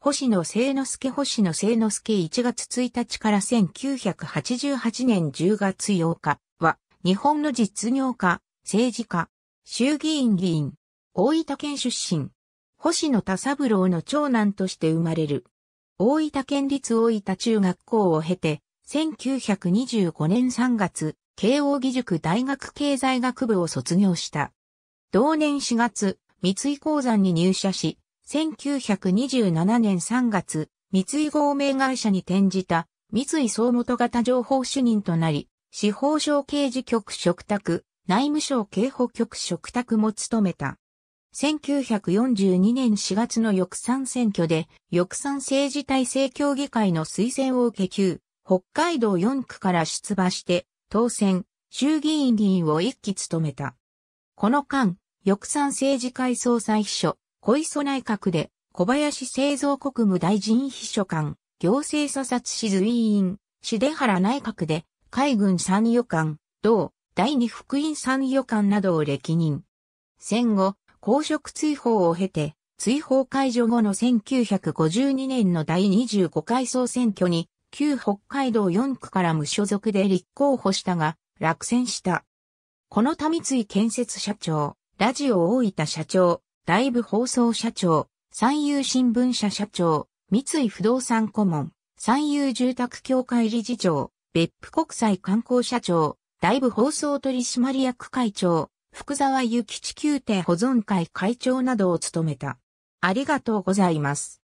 星野聖之助星野聖之助1月1日から1988年10月8日は、日本の実業家、政治家、衆議院議員、大分県出身、星野田三郎の長男として生まれる。大分県立大分中学校を経て、1925年3月、慶応義塾大学経済学部を卒業した。同年4月、三井鉱山に入社し、1927年3月、三井合名会社に転じた三井総元型情報主任となり、司法省刑事局嘱託、内務省刑法局嘱託も務めた。1942年4月の翼賛選挙で、翼賛政治体制協議会の推薦を受け急北海道4区から出馬して、当選、衆議院議員を一期務めた。この間、翼賛政治会総裁秘書、小磯内閣で小林製造国務大臣秘書官、行政査察士随員、重原内閣で海軍参与官、同、第二福音参与官などを歴任。戦後、公職追放を経て、追放解除後の1952年の第25回総選挙に、旧北海道4区から無所属で立候補したが、落選した。この田三井建設社長、ラジオ大分社長、ライブ放送社長、三遊新聞社社長、三井不動産顧問、三遊住宅協会理事長、別府国際観光社長、ライブ放送取締役会長、福沢諭吉宮廷保存会会長などを務めた。ありがとうございます。